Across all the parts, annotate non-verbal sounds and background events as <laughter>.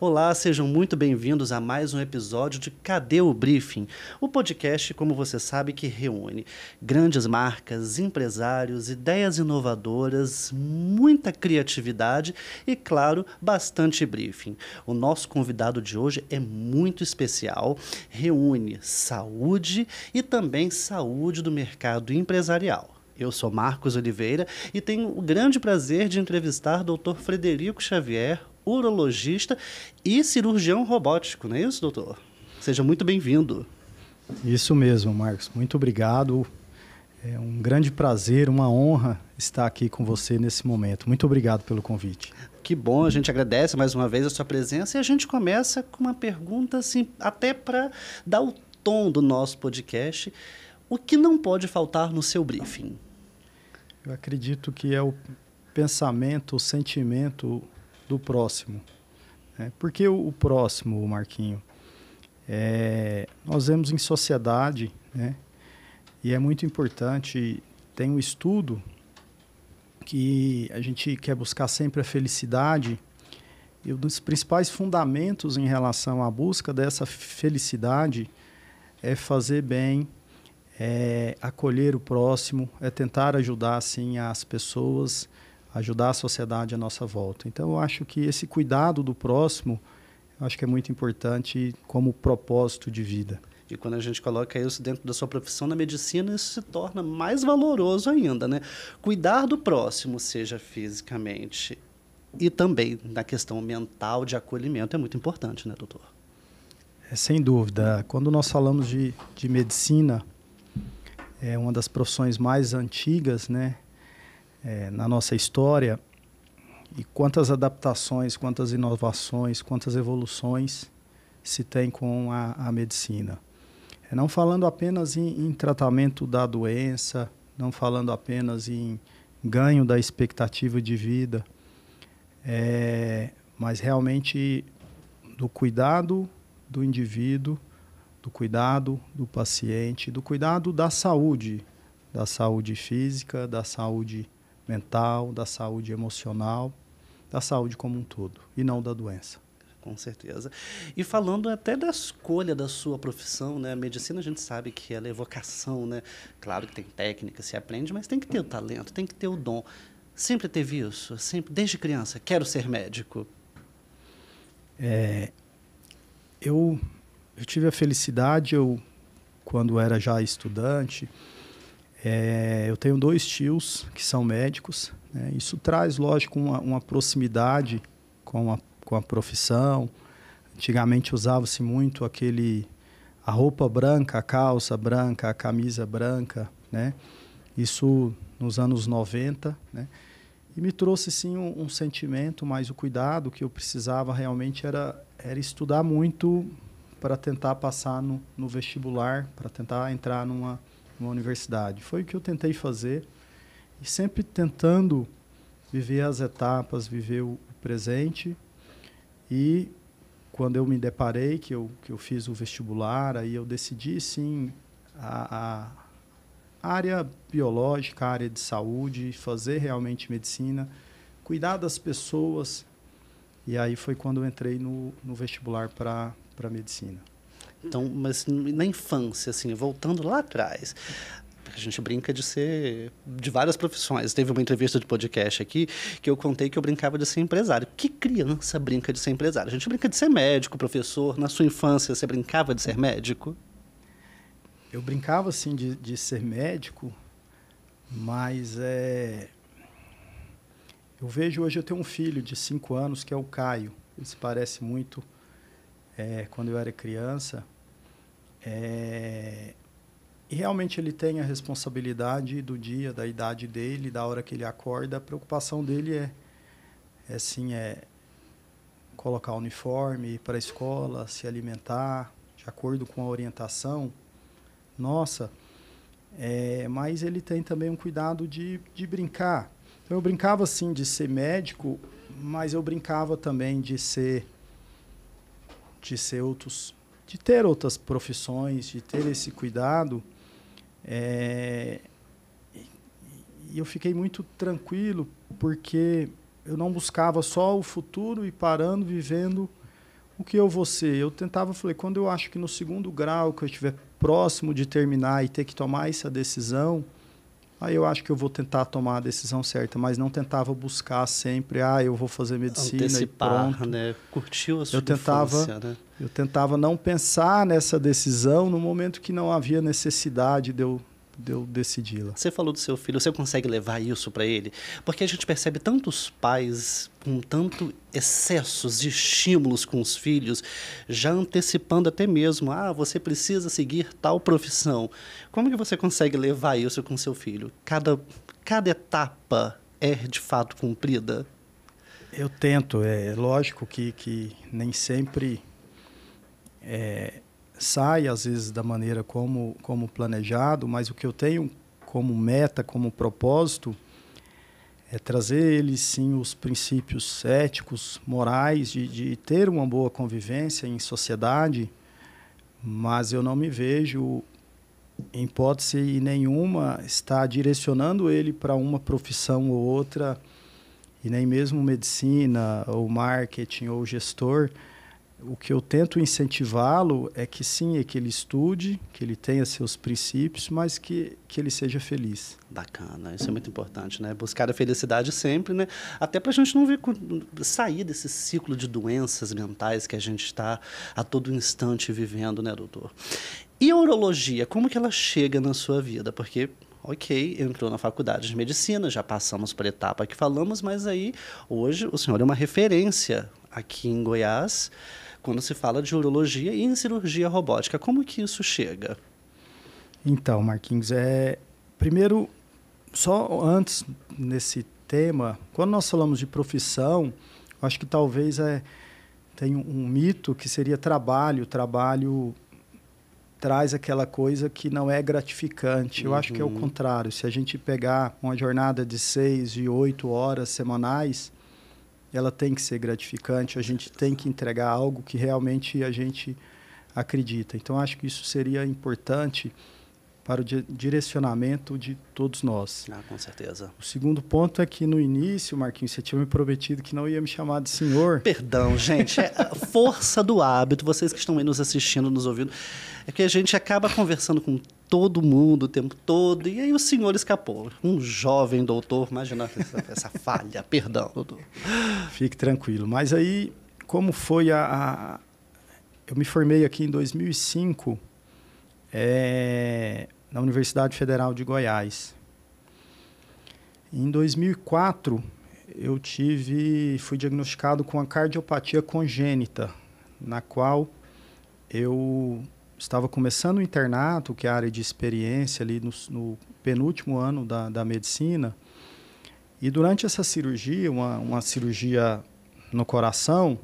Olá, sejam muito bem-vindos a mais um episódio de Cadê o Briefing? O podcast, como você sabe, que reúne grandes marcas, empresários, ideias inovadoras, muita criatividade e, claro, bastante briefing. O nosso convidado de hoje é muito especial, reúne saúde e também saúde do mercado empresarial. Eu sou Marcos Oliveira e tenho o grande prazer de entrevistar Dr. Frederico Xavier, urologista e cirurgião robótico, não é isso, doutor? Seja muito bem-vindo. Isso mesmo, Marcos. Muito obrigado. É um grande prazer, uma honra estar aqui com você nesse momento. Muito obrigado pelo convite. Que bom, a gente agradece mais uma vez a sua presença e a gente começa com uma pergunta assim, até para dar o tom do nosso podcast. O que não pode faltar no seu briefing? Eu acredito que é o pensamento, o sentimento, do próximo. Né? Por que o, o próximo, Marquinho? É, nós vemos em sociedade, né? e é muito importante, tem um estudo que a gente quer buscar sempre a felicidade, e um dos principais fundamentos em relação à busca dessa felicidade é fazer bem, é acolher o próximo, é tentar ajudar assim as pessoas ajudar a sociedade à nossa volta. Então, eu acho que esse cuidado do próximo, acho que é muito importante como propósito de vida. E quando a gente coloca isso dentro da sua profissão na medicina, isso se torna mais valoroso ainda, né? Cuidar do próximo, seja fisicamente e também na questão mental de acolhimento, é muito importante, né, doutor? É, sem dúvida. Quando nós falamos de, de medicina, é uma das profissões mais antigas, né? é, na nossa história e quantas adaptações, quantas inovações, quantas evoluções se tem com a, a medicina. É, não falando apenas em, em, tratamento da doença, não falando apenas em ganho da expectativa de vida, é, mas realmente do cuidado do indivíduo, do cuidado do paciente, do cuidado da saúde, da saúde física, da saúde mental, da saúde emocional, da saúde como um todo, e não da doença com certeza. E falando até da escolha da sua profissão, né? A medicina a gente sabe que ela é vocação, né? Claro que tem técnica, se aprende, mas tem que ter o talento, tem que ter o dom. Sempre teve isso, sempre desde criança. Quero ser médico. É, eu eu tive a felicidade, eu quando era já estudante, é, eu tenho dois tios que são médicos. Né? Isso traz, lógico, uma, uma proximidade com a, com a profissão. Antigamente usava-se muito aquele a roupa branca, a calça branca, a camisa branca, né? Isso nos anos 90, né? E me trouxe sim um, um sentimento, mas o cuidado que eu precisava realmente era era estudar muito para tentar passar no, no vestibular, para tentar entrar numa uma universidade. Foi o que eu tentei fazer e sempre tentando viver as etapas, viver o presente. E quando eu me deparei que eu, que eu fiz o vestibular, aí eu decidi sim a, a área biológica, a área de saúde, fazer realmente medicina, cuidar das pessoas. E aí foi quando eu entrei no, no vestibular para medicina. Então, mas na infância, assim, voltando lá atrás, a gente brinca de ser de várias profissões. Teve uma entrevista de podcast aqui que eu contei que eu brincava de ser empresário. Que criança brinca de ser empresário? A gente brinca de ser médico, professor. Na sua infância, você brincava de ser médico? Eu brincava, assim, de, de ser médico, mas é... Eu vejo hoje, eu tenho um filho de 5 anos, que é o Caio. Ele se parece muito é, quando eu era criança. É, e realmente ele tem a responsabilidade do dia, da idade dele, da hora que ele acorda. A preocupação dele é, assim, é colocar uniforme, ir para a escola, se alimentar, de acordo com a orientação. Nossa, é, mas ele tem também um cuidado de, de brincar. Então, eu brincava, assim, de ser médico, mas eu brincava também de ser de ser outros, de ter outras profissões, de ter esse cuidado. É, e eu fiquei muito tranquilo porque eu não buscava só o futuro e parando, vivendo o que eu vou ser. Eu tentava, falei, quando eu acho que no segundo grau que eu estiver próximo de terminar e ter que tomar essa decisão, Aí eu acho que eu vou tentar tomar a decisão certa, mas não tentava buscar sempre, ah, eu vou fazer medicina Antecipar, e pronto. né? Curtiu a sua eu tentava, né? Eu tentava não pensar nessa decisão no momento que não havia necessidade de eu, de eu decidi-la. Você falou do seu filho, você consegue levar isso para ele? Porque a gente percebe tantos pais com tanto excessos de estímulos com os filhos, já antecipando até mesmo, ah, você precisa seguir tal profissão. Como que você consegue levar isso com seu filho? Cada, cada etapa é de fato cumprida? Eu tento, é, é lógico que, que nem sempre é, sai às vezes da maneira como, como planejado, mas o que eu tenho como meta, como propósito, é trazer eles sim os princípios éticos, morais, de, de ter uma boa convivência em sociedade, mas eu não me vejo, em hipótese nenhuma, estar direcionando ele para uma profissão ou outra, e nem mesmo medicina, ou marketing, ou gestor o que eu tento incentivá-lo é que sim, é que ele estude, que ele tenha seus princípios, mas que, que ele seja feliz. Bacana, isso é muito importante, né? Buscar a felicidade sempre, né? Até para a gente não ver, sair desse ciclo de doenças mentais que a gente está a todo instante vivendo, né, doutor? E a urologia, como que ela chega na sua vida? Porque ok, entrou na faculdade de medicina, já passamos por etapa que falamos, mas aí hoje o senhor é uma referência aqui em Goiás quando se fala de urologia e em cirurgia robótica. Como que isso chega? Então, Marquinhos, é primeiro só antes nesse tema, quando nós falamos de profissão, acho que talvez é tem um, um mito que seria trabalho, trabalho traz aquela coisa que não é gratificante. Eu acho que é o uhum. contrário. Se a gente pegar uma jornada de seis e oito horas semanais, ela tem que ser gratificante, a gente tem que entregar algo que realmente a gente acredita. Então, acho que isso seria importante para o direcionamento de todos nós. Ah, com certeza. O segundo ponto é que no início, Marquinhos, você tinha me prometido que não ia me chamar de senhor. Perdão, gente. É a força do hábito. Vocês que estão aí nos assistindo, nos ouvindo, é que a gente acaba conversando com todo mundo o tempo todo. E aí o senhor escapou. Um jovem doutor, imagina essa, essa falha. Perdão, doutor. Fique tranquilo. Mas aí, como foi a, a eu me formei aqui em 2005. É, na Universidade Federal de Goiás. Em 2004, eu tive, fui diagnosticado com a cardiopatia congênita, na qual eu estava começando o internato, que é a área de experiência ali no, no penúltimo ano da, da medicina, e durante essa cirurgia, uma, uma cirurgia no coração,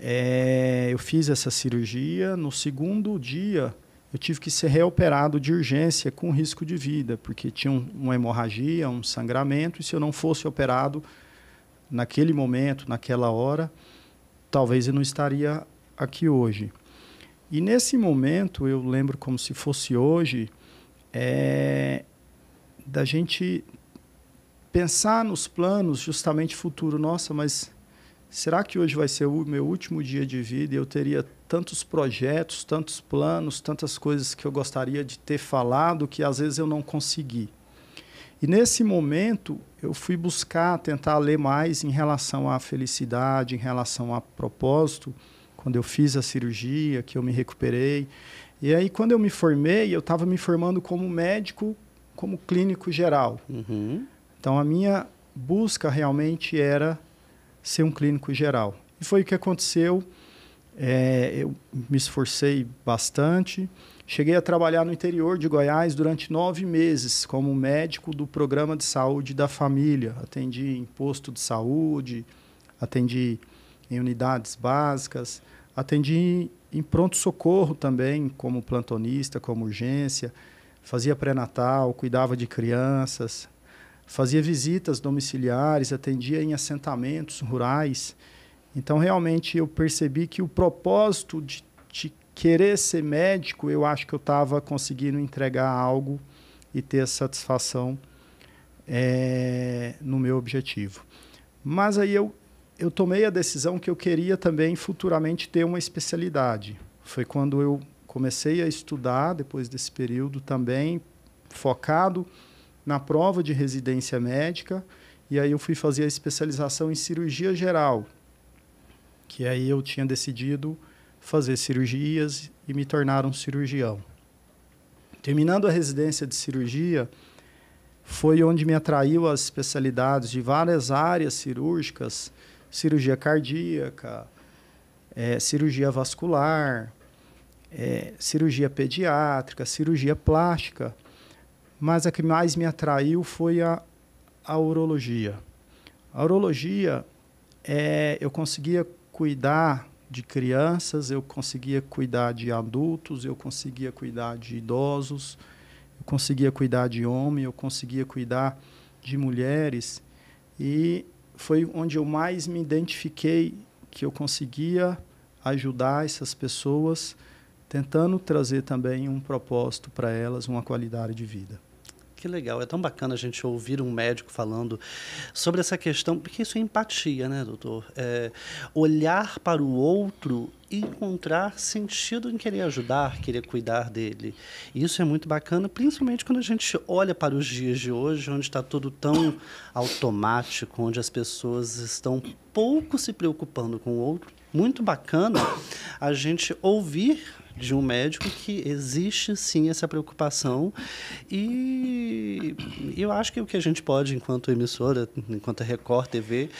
é, eu fiz essa cirurgia. No segundo dia, eu tive que ser reoperado de urgência com risco de vida, porque tinha um, uma hemorragia, um sangramento, e se eu não fosse operado naquele momento, naquela hora, talvez eu não estaria aqui hoje. E nesse momento, eu lembro como se fosse hoje, é, da gente pensar nos planos justamente futuro. Nossa, mas será que hoje vai ser o meu último dia de vida e eu teria tantos projetos, tantos planos, tantas coisas que eu gostaria de ter falado que às vezes eu não consegui. E nesse momento eu fui buscar, tentar ler mais em relação à felicidade, em relação a propósito, quando eu fiz a cirurgia, que eu me recuperei. E aí quando eu me formei, eu estava me formando como médico, como clínico geral. Uhum. Então a minha busca realmente era ser um clínico geral. E foi o que aconteceu é, eu me esforcei bastante. Cheguei a trabalhar no interior de Goiás durante nove meses como médico do programa de saúde da família. Atendi em posto de saúde, atendi em unidades básicas, atendi em pronto-socorro também, como plantonista, como urgência. Fazia pré-natal, cuidava de crianças, fazia visitas domiciliares, atendia em assentamentos rurais. Então, realmente, eu percebi que o propósito de, de querer ser médico, eu acho que eu estava conseguindo entregar algo e ter satisfação é, no meu objetivo. Mas aí eu, eu tomei a decisão que eu queria também futuramente ter uma especialidade. Foi quando eu comecei a estudar, depois desse período também, focado na prova de residência médica, e aí eu fui fazer a especialização em cirurgia geral, que aí eu tinha decidido fazer cirurgias e me tornar um cirurgião. Terminando a residência de cirurgia, foi onde me atraiu as especialidades de várias áreas cirúrgicas, cirurgia cardíaca, é, cirurgia vascular, é, cirurgia pediátrica, cirurgia plástica, mas a que mais me atraiu foi a, a urologia. A urologia, é, eu conseguia cuidar de crianças, eu conseguia cuidar de adultos, eu conseguia cuidar de idosos, eu conseguia cuidar de homem, eu conseguia cuidar de mulheres. E foi onde eu mais me identifiquei que eu conseguia ajudar essas pessoas, tentando trazer também um propósito para elas, uma qualidade de vida que legal, é tão bacana a gente ouvir um médico falando sobre essa questão, porque isso é empatia, né, doutor? É olhar para o outro e encontrar sentido em querer ajudar, querer cuidar dele. isso é muito bacana, principalmente quando a gente olha para os dias de hoje, onde está tudo tão automático, onde as pessoas estão pouco se preocupando com o outro muito bacana a gente ouvir de um médico que existe sim essa preocupação e eu acho que o que a gente pode enquanto emissora, enquanto Record TV,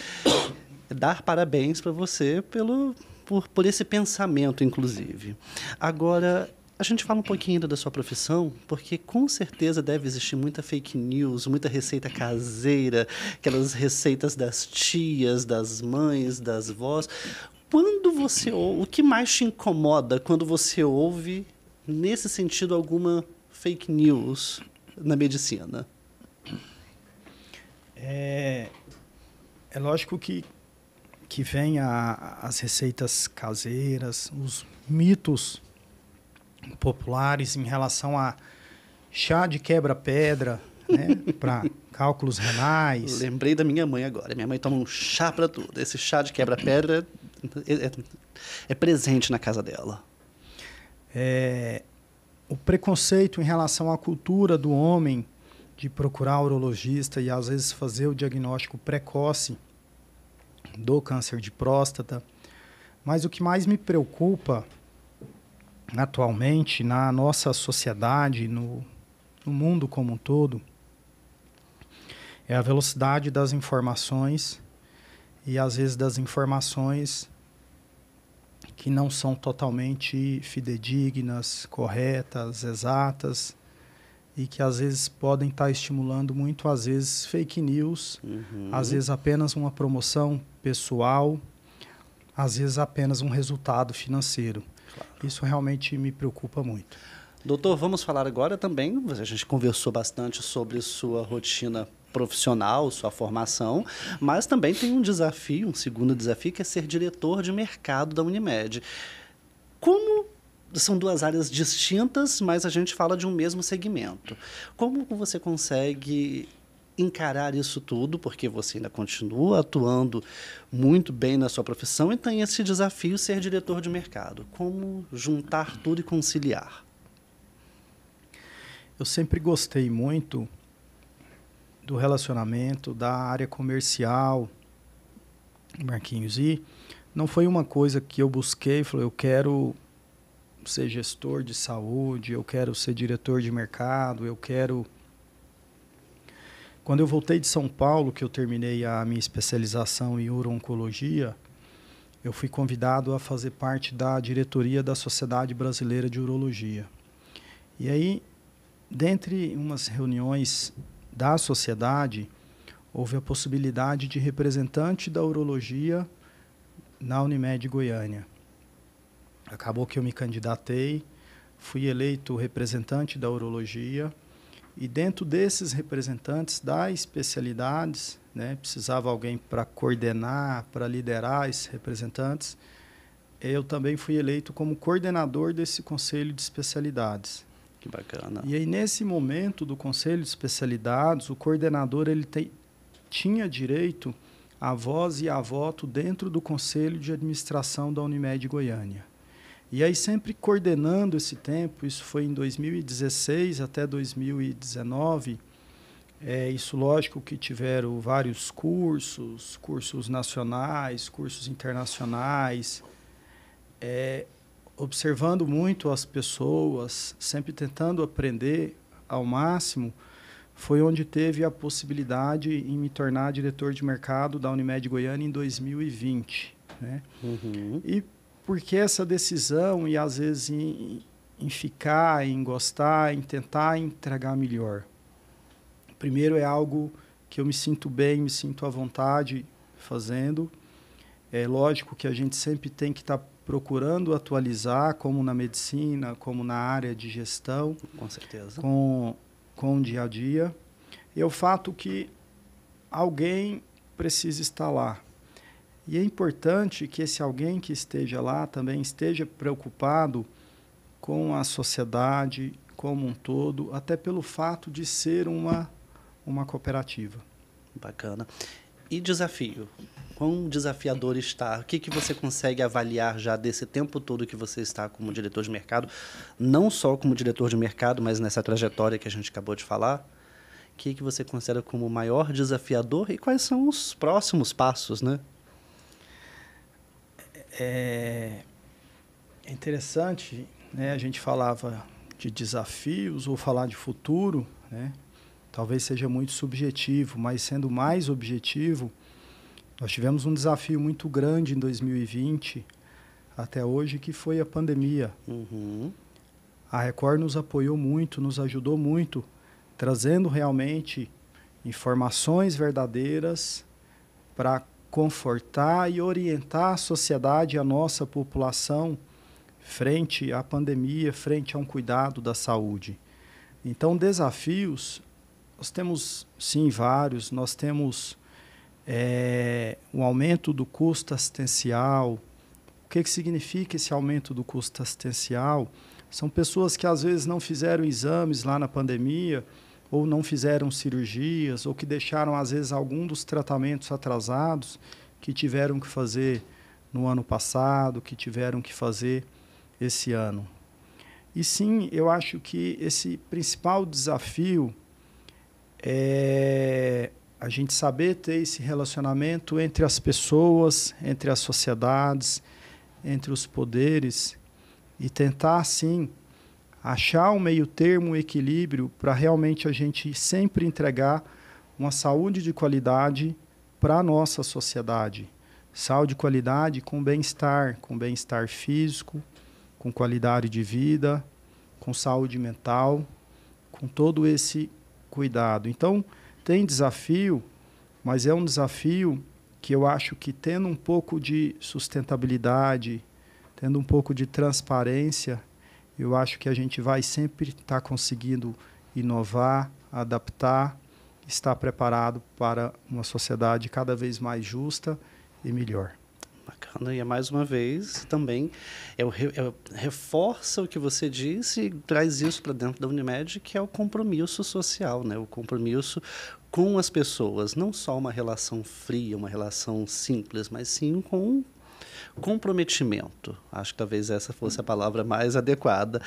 é dar parabéns para você pelo por, por esse pensamento inclusive. Agora a gente fala um pouquinho ainda da sua profissão, porque com certeza deve existir muita fake news, muita receita caseira, aquelas receitas das tias, das mães, das vós quando você ou o que mais te incomoda quando você ouve nesse sentido alguma fake news na medicina? É, é lógico que que vem a, as receitas caseiras, os mitos populares em relação a chá de quebra-pedra, né, <laughs> para cálculos renais. Lembrei da minha mãe agora. Minha mãe toma um chá para tudo. Esse chá de quebra-pedra é, é, é presente na casa dela. É, o preconceito em relação à cultura do homem de procurar urologista e às vezes fazer o diagnóstico precoce do câncer de próstata. Mas o que mais me preocupa atualmente na nossa sociedade, no, no mundo como um todo, é a velocidade das informações e às vezes das informações que não são totalmente fidedignas, corretas, exatas e que às vezes podem estar tá estimulando muito às vezes fake news, uhum. às vezes apenas uma promoção pessoal, às vezes apenas um resultado financeiro. Claro. Isso realmente me preocupa muito. Doutor, vamos falar agora também. A gente conversou bastante sobre sua rotina profissional, sua formação, mas também tem um desafio, um segundo desafio, que é ser diretor de mercado da Unimed. Como são duas áreas distintas, mas a gente fala de um mesmo segmento. Como você consegue encarar isso tudo, porque você ainda continua atuando muito bem na sua profissão e tem esse desafio ser diretor de mercado. Como juntar tudo e conciliar? Eu sempre gostei muito do relacionamento, da área comercial, Marquinhos. E não foi uma coisa que eu busquei, falou, eu quero ser gestor de saúde, eu quero ser diretor de mercado, eu quero. Quando eu voltei de São Paulo, que eu terminei a minha especialização em urologia, eu fui convidado a fazer parte da diretoria da Sociedade Brasileira de Urologia. E aí, dentre umas reuniões da sociedade, houve a possibilidade de representante da urologia na Unimed Goiânia. Acabou que eu me candidatei, fui eleito representante da urologia e dentro desses representantes das especialidades, né, precisava alguém para coordenar, para liderar esses representantes. Eu também fui eleito como coordenador desse conselho de especialidades. Que bacana. E aí, nesse momento do Conselho de Especialidades, o coordenador ele te, tinha direito a voz e a voto dentro do Conselho de Administração da Unimed Goiânia. E aí, sempre coordenando esse tempo, isso foi em 2016 até 2019, é, isso, lógico, que tiveram vários cursos, cursos nacionais, cursos internacionais. É, observando muito as pessoas, sempre tentando aprender ao máximo, foi onde teve a possibilidade em me tornar diretor de mercado da Unimed Goiânia em 2020. Né? Uhum. E por que essa decisão e às vezes em, em ficar, em gostar, em tentar entregar melhor? Primeiro é algo que eu me sinto bem, me sinto à vontade fazendo. É lógico que a gente sempre tem que estar tá procurando atualizar, como na medicina, como na área de gestão. Com certeza. Com, com o dia a dia. E é o fato que alguém precisa estar lá. E é importante que esse alguém que esteja lá também esteja preocupado com a sociedade como um todo, até pelo fato de ser uma, uma cooperativa. Bacana. E desafio? Quão desafiador está? O que, que você consegue avaliar já desse tempo todo que você está como diretor de mercado? Não só como diretor de mercado, mas nessa trajetória que a gente acabou de falar? O que, que você considera como o maior desafiador e quais são os próximos passos, né? É, é interessante, né? A gente falava de desafios ou falar de futuro, né? Talvez seja muito subjetivo, mas sendo mais objetivo, nós tivemos um desafio muito grande em 2020, até hoje, que foi a pandemia. Uhum. A Record nos apoiou muito, nos ajudou muito, trazendo realmente informações verdadeiras para confortar e orientar a sociedade a nossa população frente à pandemia, frente a um cuidado da saúde. Então, desafios, nós temos sim vários, nós temos é, um aumento do custo assistencial. O que, que significa esse aumento do custo assistencial? São pessoas que às vezes não fizeram exames lá na pandemia, ou não fizeram cirurgias, ou que deixaram às vezes algum dos tratamentos atrasados que tiveram que fazer no ano passado, que tiveram que fazer esse ano. E sim, eu acho que esse principal desafio é a gente saber ter esse relacionamento entre as pessoas, entre as sociedades, entre os poderes e tentar, assim, achar um meio termo, um equilíbrio para realmente a gente sempre entregar uma saúde de qualidade para a nossa sociedade. Saúde de qualidade com bem-estar, com bem-estar físico, com qualidade de vida, com saúde mental, com todo esse cuidado. Então, tem desafio, mas é um desafio que eu acho que tendo um pouco de sustentabilidade, tendo um pouco de transparência, eu acho que a gente vai sempre estar tá conseguindo inovar, adaptar, estar preparado para uma sociedade cada vez mais justa e melhor. Bacana, e é mais uma vez também é é reforça o que você disse e traz isso para dentro da Unimed, que é o compromisso social, né? o compromisso com as pessoas, não só uma relação fria, uma relação simples, mas sim com um comprometimento. Acho que talvez essa fosse a palavra mais adequada.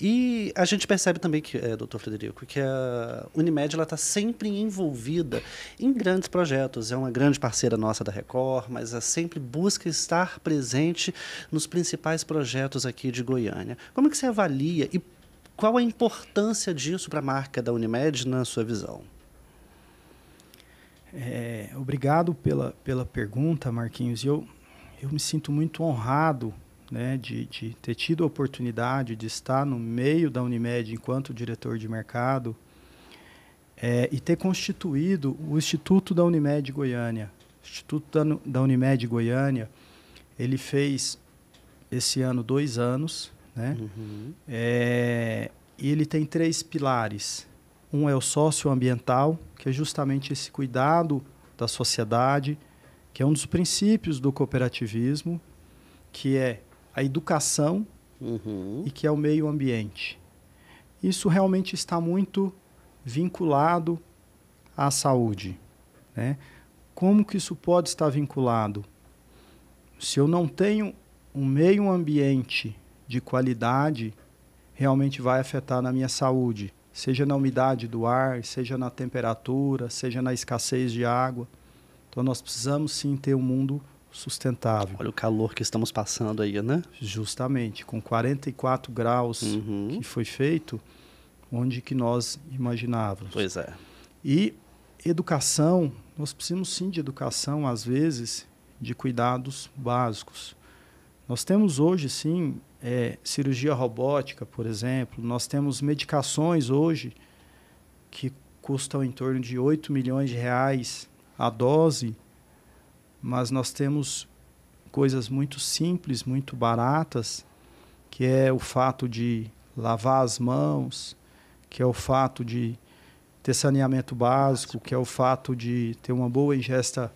E a gente percebe também que, é, doutor Frederico, que a Unimed está sempre envolvida em grandes projetos. É uma grande parceira nossa da Record, mas sempre busca estar presente nos principais projetos aqui de Goiânia. Como é que você avalia e qual a importância disso para a marca da Unimed na sua visão? É, obrigado pela, pela pergunta, Marquinhos. Eu, eu me sinto muito honrado né, de, de ter tido a oportunidade de estar no meio da Unimed enquanto diretor de mercado é, e ter constituído o Instituto da Unimed Goiânia. O Instituto da, da Unimed Goiânia, ele fez esse ano dois anos, né? Uhum. É, e ele tem três pilares. Um é o socioambiental, que é justamente esse cuidado da sociedade, que é um dos princípios do cooperativismo, que é a educação uhum. e que é o meio ambiente. Isso realmente está muito vinculado à saúde. Né? Como que isso pode estar vinculado? Se eu não tenho um meio ambiente de qualidade, realmente vai afetar na minha saúde seja na umidade do ar, seja na temperatura, seja na escassez de água. Então nós precisamos sim ter um mundo sustentável. Olha o calor que estamos passando aí, né? Justamente, com 44 graus uhum. que foi feito, onde que nós imaginávamos. Pois é. E educação, nós precisamos sim de educação às vezes de cuidados básicos. Nós temos hoje sim é, cirurgia robótica, por exemplo. Nós temos medicações hoje que custam em torno de 8 milhões de reais a dose, mas nós temos coisas muito simples, muito baratas, que é o fato de lavar as mãos, que é o fato de ter saneamento básico, que é o fato de ter uma boa ingesta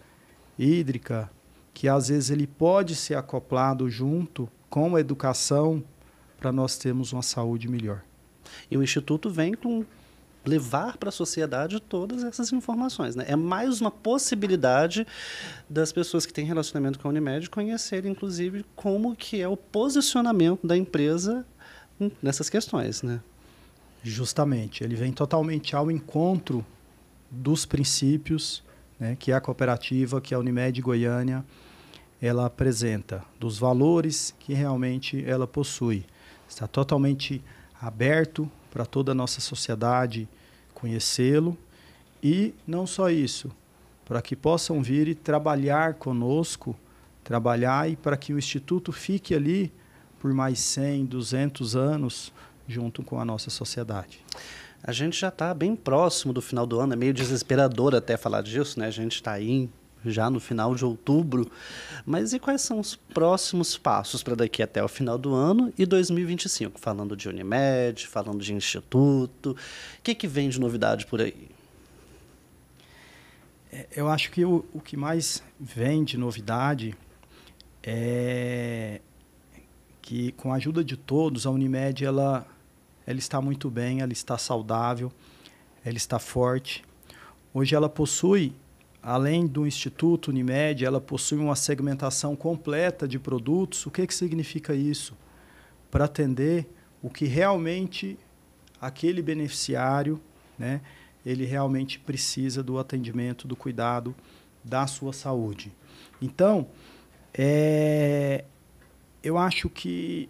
hídrica, que às vezes ele pode ser acoplado junto com a educação, para nós termos uma saúde melhor. E o Instituto vem com levar para a sociedade todas essas informações. Né? É mais uma possibilidade das pessoas que têm relacionamento com a Unimed conhecerem, inclusive, como que é o posicionamento da empresa nessas questões. Né? Justamente. Ele vem totalmente ao encontro dos princípios né, que é a cooperativa, que é a Unimed Goiânia ela apresenta, dos valores que realmente ela possui. Está totalmente aberto para toda a nossa sociedade conhecê-lo e não só isso, para que possam vir e trabalhar conosco, trabalhar e para que o instituto fique ali por mais 100, 200 anos junto com a nossa sociedade. A gente já está bem próximo do final do ano, é meio desesperador até falar disso, né? A gente está aí já no final de outubro. Mas e quais são os próximos passos para daqui até o final do ano e 2025? Falando de Unimed, falando de Instituto, o que, que vem de novidade por aí? É, eu acho que o, o que mais vem de novidade é que, com a ajuda de todos, a Unimed ela, ela está muito bem, ela está saudável, ela está forte. Hoje ela possui além do Instituto Unimed, ela possui uma segmentação completa de produtos. O que, que significa isso? Para atender o que realmente aquele beneficiário, né, ele realmente precisa do atendimento, do cuidado da sua saúde. Então, é, eu acho que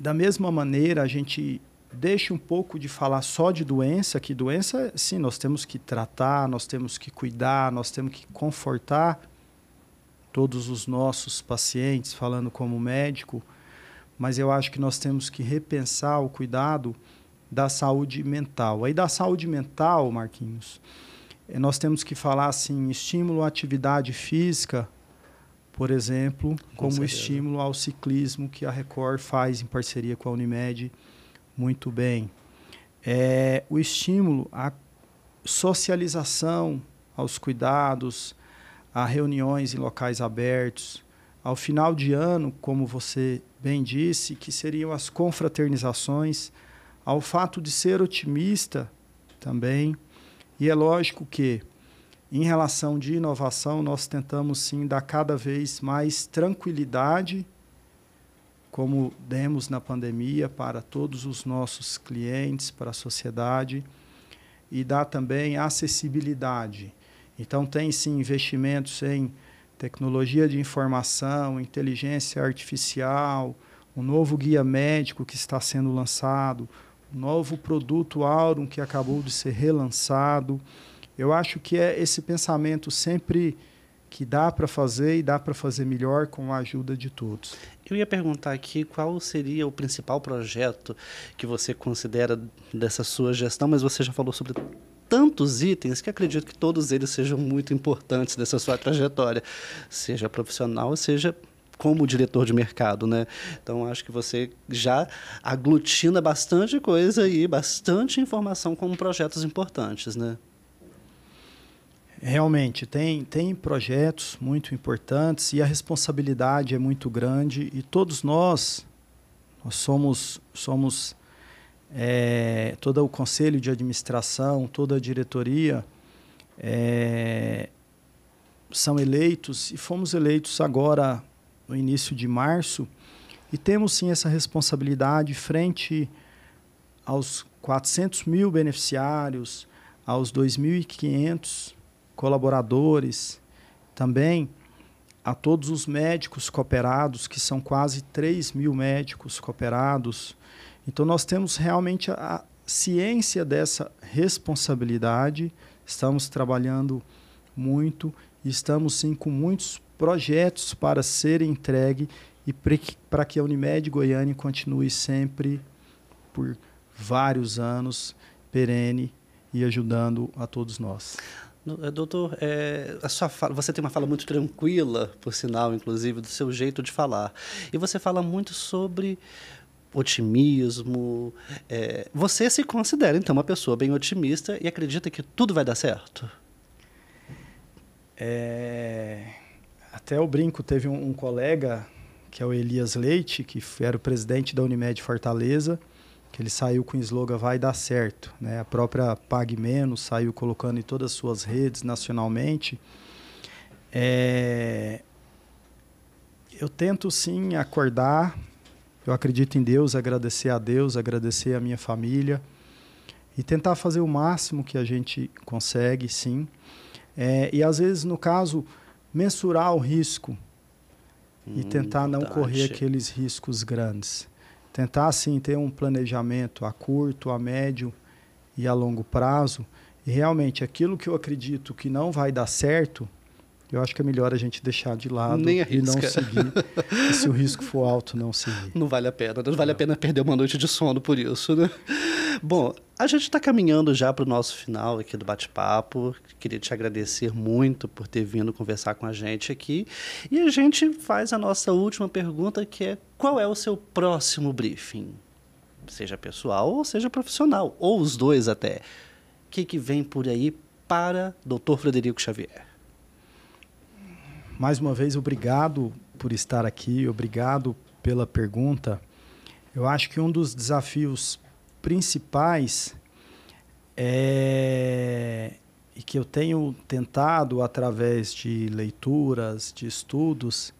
da mesma maneira a gente deixe um pouco de falar só de doença, que doença, sim, nós temos que tratar, nós temos que cuidar, nós temos que confortar todos os nossos pacientes, falando como médico, mas eu acho que nós temos que repensar o cuidado da saúde mental. Aí da saúde mental, Marquinhos, eh, nós temos que falar assim, estímulo à atividade física, por exemplo, com como certeza. estímulo ao ciclismo que a Record faz em parceria com a Unimed muito bem. É, o estímulo à socialização, aos cuidados, a reuniões em locais abertos. Ao final de ano, como você bem disse, que seriam as confraternizações, ao fato de ser otimista também. E é lógico que, em relação de inovação, nós tentamos sim dar cada vez mais tranquilidade como demos na pandemia para todos os nossos clientes, para a sociedade, e dá também acessibilidade. Então, tem sim investimentos em tecnologia de informação, inteligência artificial, um novo guia médico que está sendo lançado, um novo produto Aurum que acabou de ser relançado. Eu acho que é esse pensamento sempre que dá para fazer e dá para fazer melhor com a ajuda de todos. Eu ia perguntar aqui qual seria o principal projeto que você considera dessa sua gestão, mas você já falou sobre tantos itens que acredito que todos eles sejam muito importantes dessa sua trajetória, seja profissional, seja como diretor de mercado, né? Então acho que você já aglutina bastante coisa e bastante informação com projetos importantes, né? Realmente, tem, tem projetos muito importantes e a responsabilidade é muito grande e todos nós, nós somos, somos é, todo o conselho de administração, toda a diretoria, é, são eleitos e fomos eleitos agora no início de março e temos sim essa responsabilidade frente aos 400 mil beneficiários, aos 2.500 colaboradores, também a todos os médicos cooperados, que são quase 3 mil médicos cooperados. Então, nós temos realmente a ciência dessa responsabilidade, estamos trabalhando muito e estamos, sim, com muitos projetos para serem entregue e para que a Unimed Goiânia continue sempre por vários anos perene e ajudando a todos nós. Eh, doutor, é, a sua fala, você tem uma fala muito tranquila, por sinal, inclusive, do seu jeito de falar. E você fala muito sobre otimismo. É, você se considera, então, uma pessoa bem otimista e acredita que tudo vai dar certo? É, até o brinco, teve um, um colega, que é o Elias Leite, que era o presidente da Unimed Fortaleza, que ele saiu com o slogan Vai Dar Certo. Né? A própria Pague Menos saiu colocando em todas as suas redes nacionalmente. É... Eu tento sim acordar, eu acredito em Deus, agradecer a Deus, agradecer a minha família e tentar fazer o máximo que a gente consegue, sim. É, e às vezes, no caso, mensurar o risco hum, e tentar não correr aqueles riscos grandes tentar assim ter um planejamento a curto, a médio e a longo prazo. E realmente aquilo que eu acredito que não vai dar certo, eu acho que é melhor a gente deixar de lado e não seguir. e se o risco for alto, não seguir. Não vale a pena. Não vale a pena perder uma noite de sono por isso, né? Bom, a gente está caminhando já para o nosso final aqui do bate-papo. Queria te agradecer muito por ter vindo conversar com a gente aqui. E a gente faz a nossa última pergunta, que é qual é o seu próximo briefing? Seja pessoal ou seja profissional, ou os dois até. O que, que vem por aí para Dr. Frederico Xavier? Mais uma vez, obrigado por estar aqui, obrigado pela pergunta. Eu acho que um dos desafios principais é, e que eu tenho tentado através de leituras, de estudos,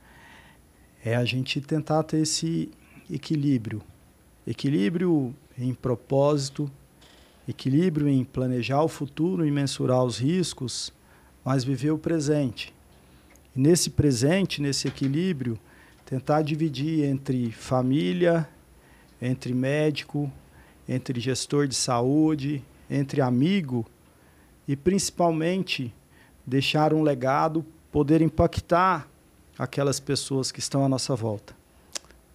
é a gente tentar ter esse equilíbrio. Equilíbrio em propósito, equilíbrio em planejar o futuro e mensurar os riscos, mas viver o presente. E nesse presente, nesse equilíbrio, tentar dividir entre família, entre médico, entre gestor de saúde, entre amigo e principalmente deixar um legado, poder impactar aquelas pessoas que estão à nossa volta.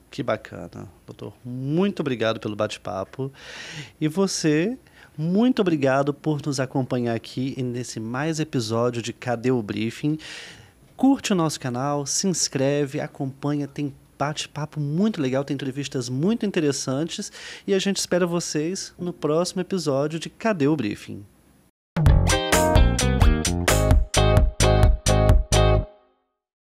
Que bacana, doutor. Muito obrigado pelo bate-papo. E você, muito obrigado por nos acompanhar aqui nesse mais episódio de Cadê o Briefing? Curte o nosso canal, se inscreve, acompanha, tem bate-papo muito legal, tem entrevistas muito interessantes e a gente espera vocês no próximo episódio de Cadê o Briefing?